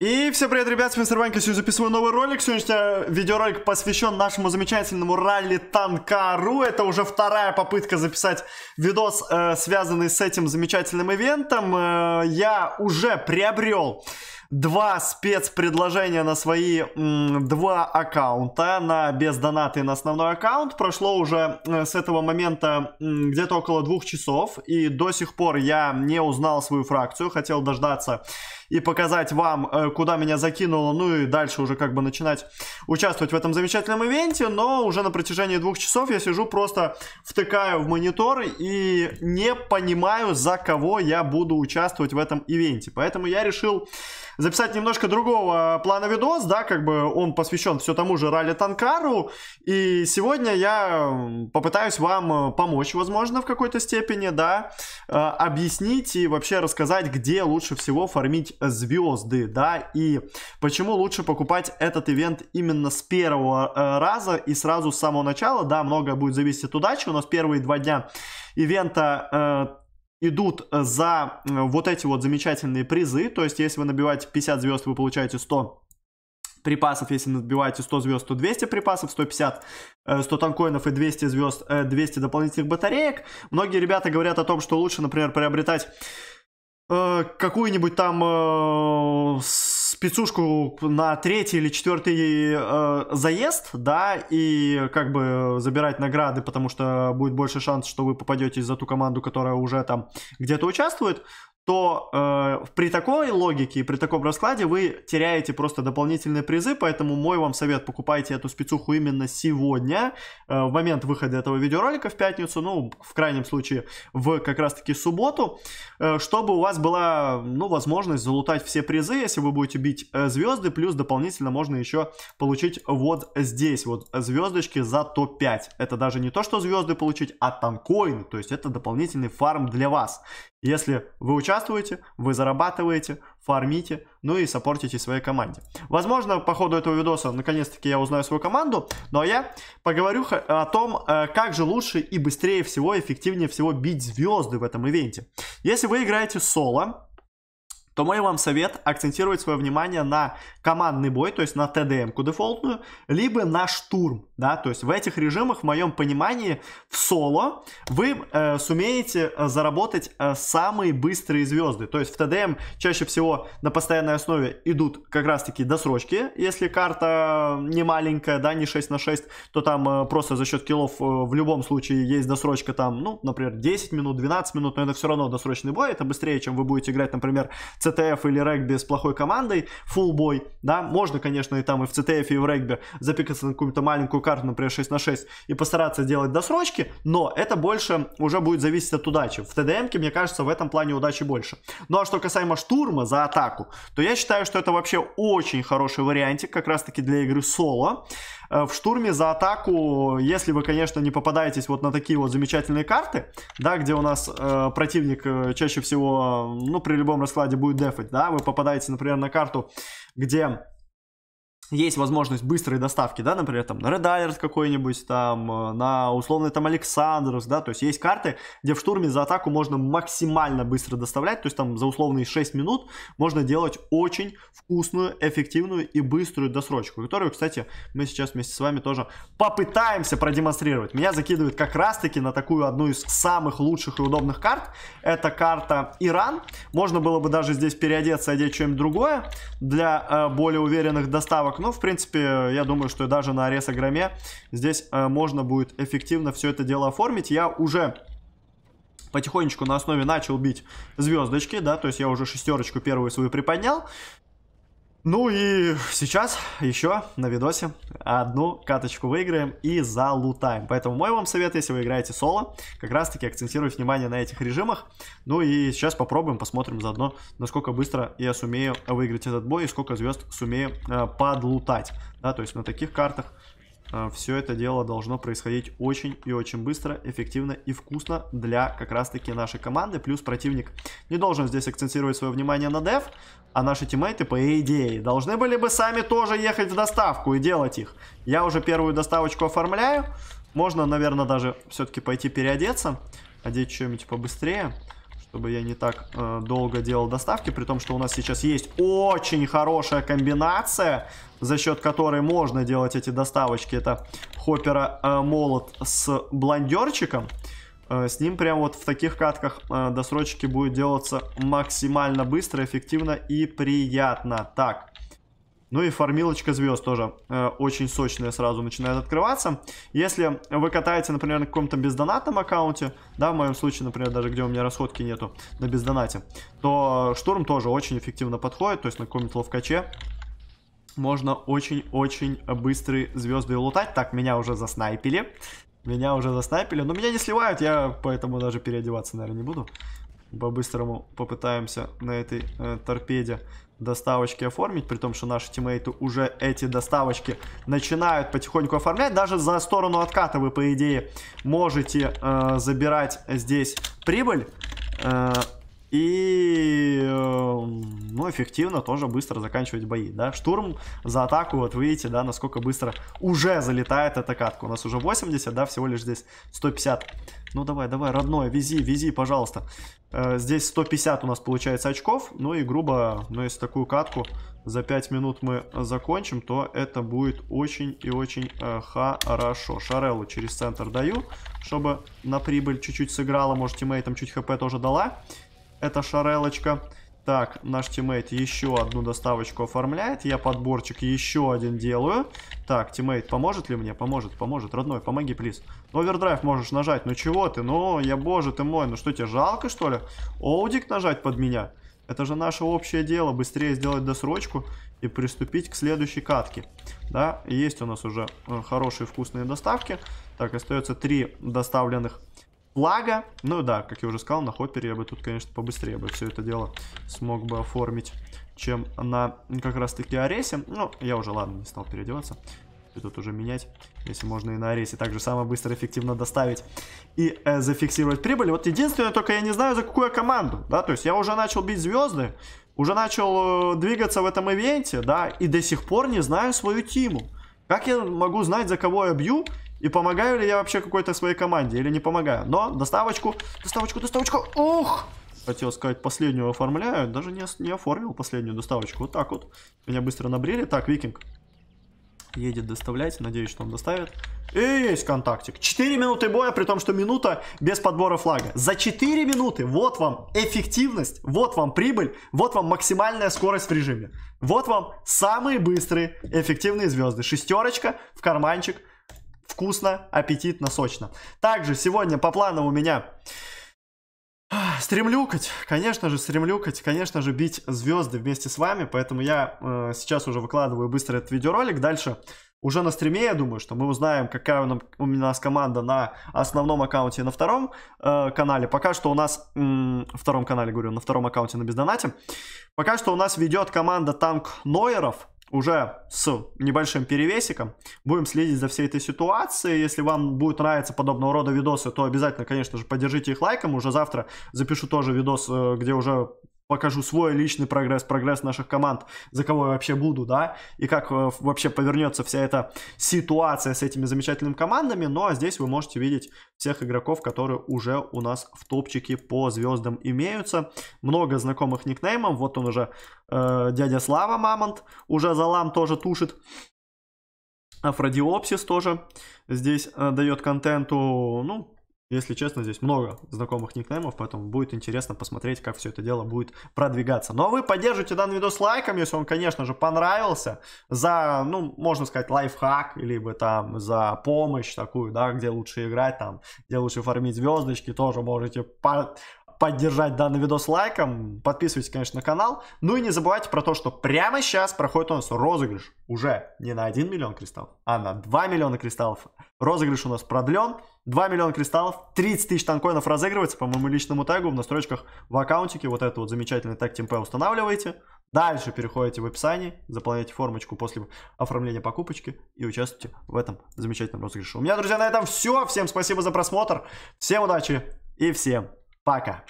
И всем привет, ребят, с вами Ванька, сегодня записываю новый ролик. Сегодняшний видеоролик посвящен нашему замечательному ралли Танкару. Это уже вторая попытка записать видос, э, связанный с этим замечательным ивентом. Э, я уже приобрел два спецпредложения на свои м, два аккаунта, на бездонат и на основной аккаунт. Прошло уже э, с этого момента где-то около двух часов, и до сих пор я не узнал свою фракцию, хотел дождаться и показать вам, э, куда меня закинуло, ну и дальше уже как бы начинать участвовать в этом замечательном ивенте, но уже на протяжении двух часов я сижу просто втыкаю в монитор и не понимаю, за кого я буду участвовать в этом ивенте. Поэтому я решил записать немножко другого плана видос, да, как бы он посвящен все тому же ралли Танкару, и сегодня я попытаюсь вам э, помочь, возможно, в какой-то степени, да, э, объяснить и вообще рассказать, где лучше всего фармить звезды, да, и почему лучше покупать этот ивент именно с первого э, раза и сразу с самого начала, да, многое будет зависеть от удачи, у нас первые два дня ивента идут э, за э, вот эти вот замечательные призы. То есть, если вы набиваете 50 звезд, вы получаете 100 припасов, если набиваете 100 звезд, то 200 припасов, 150, 100 э, танкоинов и 200 звезд, 200 дополнительных батареек. Многие ребята говорят о том, что лучше, например, приобретать Э, какую-нибудь там э, спецушку на третий или четвертый э, заезд, да, и как бы забирать награды, потому что будет больше шанс, что вы попадете за ту команду, которая уже там где-то участвует, то э, при такой логике и при таком раскладе вы теряете просто дополнительные призы, поэтому мой вам совет, покупайте эту спецуху именно сегодня, э, в момент выхода этого видеоролика в пятницу, ну, в крайнем случае, в как раз-таки субботу, э, чтобы у вас была, ну, возможность залутать все призы, если вы будете бить э, звезды, плюс дополнительно можно еще получить вот здесь, вот звездочки за топ-5. Это даже не то, что звезды получить, а танкоины, то есть это дополнительный фарм для вас. Если вы участвуете, вы зарабатываете, фармите, ну и саппортите своей команде. Возможно, по ходу этого видоса, наконец-таки я узнаю свою команду, но я поговорю о том, э, как же лучше и быстрее всего, эффективнее всего бить звезды в этом ивенте. Если вы играете соло, то мой вам совет акцентировать свое внимание на командный бой, то есть на ТДМ-ку дефолтную, либо на штурм да, то есть в этих режимах, в моем понимании, в соло вы э, сумеете э, заработать э, самые быстрые звезды, то есть в ТДМ чаще всего на постоянной основе идут как раз-таки досрочки, если карта э, не маленькая, да, не 6 на 6, то там э, просто за счет киллов э, в любом случае есть досрочка там, ну, например, 10 минут, 12 минут, но это все равно досрочный бой, это быстрее, чем вы будете играть, например, CTF или регби с плохой командой, full бой, да, можно, конечно, и там и в CTF, и в регби запикаться на какую-то маленькую карту, например, 6 на 6, и постараться делать досрочки, но это больше уже будет зависеть от удачи. В ТДМке, мне кажется, в этом плане удачи больше. Ну а что касаемо штурма за атаку, то я считаю, что это вообще очень хороший вариантик, как раз таки для игры соло. Э, в штурме за атаку, если вы, конечно, не попадаетесь вот на такие вот замечательные карты, да, где у нас э, противник э, чаще всего, ну, при любом раскладе будет дефать, да, вы попадаете, например, на карту, где есть возможность быстрой доставки, да, например, там на Red Alert какой-нибудь, там э, на условный там Александровск, да, то есть есть карты, где в штурме за атаку можно максимально быстро доставлять, то есть там за условные 6 минут можно делать очень вкусную, эффективную и быструю досрочку, которую, кстати, мы сейчас вместе с вами тоже попытаемся продемонстрировать. Меня закидывает как раз-таки на такую одну из самых лучших и удобных карт, это карта Иран, можно было бы даже здесь переодеться, одеть что-нибудь другое для э, более уверенных доставок, но, ну, в принципе, я думаю, что даже на Арес Громе здесь э, можно будет эффективно все это дело оформить. Я уже потихонечку на основе начал бить звездочки, да, то есть я уже шестерочку первую свою приподнял. Ну и сейчас еще на видосе одну каточку выиграем и залутаем. Поэтому мой вам совет, если вы играете соло, как раз таки акцентирую внимание на этих режимах. Ну и сейчас попробуем, посмотрим заодно, насколько быстро я сумею выиграть этот бой и сколько звезд сумею э, подлутать. Да, то есть на таких картах а, все это дело должно происходить очень и очень быстро, эффективно и вкусно для как раз-таки нашей команды. Плюс противник не должен здесь акцентировать свое внимание на деф, а наши тиммейты, по идее, должны были бы сами тоже ехать в доставку и делать их. Я уже первую доставочку оформляю. Можно, наверное, даже все-таки пойти переодеться, одеть что-нибудь побыстрее чтобы я не так э, долго делал доставки, при том, что у нас сейчас есть очень хорошая комбинация, за счет которой можно делать эти доставочки. Это Хоппера э, Молот с Блондерчиком. Э, с ним прям вот в таких катках э, досрочки будет делаться максимально быстро, эффективно и приятно. Так, ну и формилочка звезд тоже э, очень сочная сразу начинает открываться. Если вы катаете, например, на каком-то бездонатном аккаунте, да, в моем случае, например, даже где у меня расходки нету на бездонате, то штурм тоже очень эффективно подходит, то есть на каком-нибудь ловкаче можно очень-очень быстрые звезды лутать. Так, меня уже заснайпили. Меня уже заснайпили. Но меня не сливают, я поэтому даже переодеваться, наверное, не буду по-быстрому попытаемся на этой э, торпеде доставочки оформить, при том, что наши тиммейты уже эти доставочки начинают потихоньку оформлять. Даже за сторону отката вы, по идее, можете э, забирать здесь прибыль. Э, и эм, ну, эффективно тоже быстро заканчивать бои, да. Штурм за атаку, вот видите, да, насколько быстро уже залетает эта катка. У нас уже 80, да, всего лишь здесь 150. Ну, давай, давай, родной, вези, вези, пожалуйста. Э, здесь 150 у нас получается очков, ну и грубо, ну, если такую катку за 5 минут мы закончим, то это будет очень и очень э, хорошо. Шареллу через центр даю, чтобы на прибыль чуть-чуть сыграла, может, тиммейтам чуть хп тоже дала. Это шарелочка. Так, наш тиммейт еще одну доставочку оформляет. Я подборчик еще один делаю. Так, тиммейт поможет ли мне? Поможет, поможет. Родной, помоги, плиз. Овердрайв можешь нажать. Ну чего ты? Ну, я боже ты мой. Ну что, тебе жалко, что ли? Оудик нажать под меня? Это же наше общее дело. Быстрее сделать досрочку и приступить к следующей катке. Да, есть у нас уже э, хорошие вкусные доставки. Так, остается три доставленных Благо, ну да, как я уже сказал, на хоппере я бы тут, конечно, побыстрее бы все это дело смог бы оформить, чем на как раз-таки аресе. Ну, я уже, ладно, не стал переодеваться. И тут уже менять, если можно и на аресе. также же самое быстро, эффективно доставить и э, зафиксировать прибыль. Вот единственное, только я не знаю, за какую команду, да, то есть я уже начал бить звезды, уже начал э, двигаться в этом ивенте, да, и до сих пор не знаю свою тиму. Как я могу знать, за кого я бью, и помогаю ли я вообще какой-то своей команде или не помогаю? Но доставочку, доставочку, доставочку. Ух! Хотел сказать, последнюю оформляю. Даже не, не оформил последнюю доставочку. Вот так вот. Меня быстро набрели. Так, викинг. Едет доставлять. Надеюсь, что он доставит. И есть контактик. 4 минуты боя, при том, что минута без подбора флага. За 4 минуты вот вам эффективность, вот вам прибыль, вот вам максимальная скорость в режиме. Вот вам самые быстрые эффективные звезды. Шестерочка в карманчик вкусно, аппетитно, сочно. Также сегодня по плану у меня а, стримлюкать, конечно же, стримлюкать, конечно же, бить звезды вместе с вами, поэтому я э, сейчас уже выкладываю быстро этот видеоролик. Дальше уже на стриме, я думаю, что мы узнаем, какая у, нам, у нас команда на основном аккаунте и на втором э, канале. Пока что у нас... Э, втором канале, говорю, на втором аккаунте на бездонате. Пока что у нас ведет команда танк Нойеров уже с небольшим перевесиком. Будем следить за всей этой ситуацией. Если вам будет нравиться подобного рода видосы, то обязательно, конечно же, поддержите их лайком. Уже завтра запишу тоже видос, э, где уже покажу свой личный прогресс, прогресс наших команд, за кого я вообще буду, да, и как э, вообще повернется вся эта ситуация с этими замечательными командами. Ну а здесь вы можете видеть всех игроков, которые уже у нас в топчике по звездам имеются. Много знакомых никнеймов. Вот он уже э, дядя Слава Мамонт, уже Залам тоже тушит. Афродиопсис тоже здесь э, дает контенту, ну, если честно, здесь много знакомых никнеймов, поэтому будет интересно посмотреть, как все это дело будет продвигаться. Но вы поддержите данный видос лайком, если он, конечно же, понравился, за, ну, можно сказать, лайфхак, либо там за помощь такую, да, где лучше играть, там, где лучше фармить звездочки, тоже можете по поддержать данный видос лайком. Подписывайтесь, конечно, на канал. Ну и не забывайте про то, что прямо сейчас проходит у нас розыгрыш. Уже не на 1 миллион кристаллов, а на 2 миллиона кристаллов. Розыгрыш у нас продлен. 2 миллиона кристаллов, 30 тысяч танкоинов разыгрывается по моему личному тегу в настройках в аккаунтике. Вот этот вот замечательный тег TeamP устанавливаете. Дальше переходите в описание, заполняете формочку после оформления покупочки и участвуйте в этом замечательном розыгрыше. У меня, друзья, на этом все. Всем спасибо за просмотр. Всем удачи и всем Пока.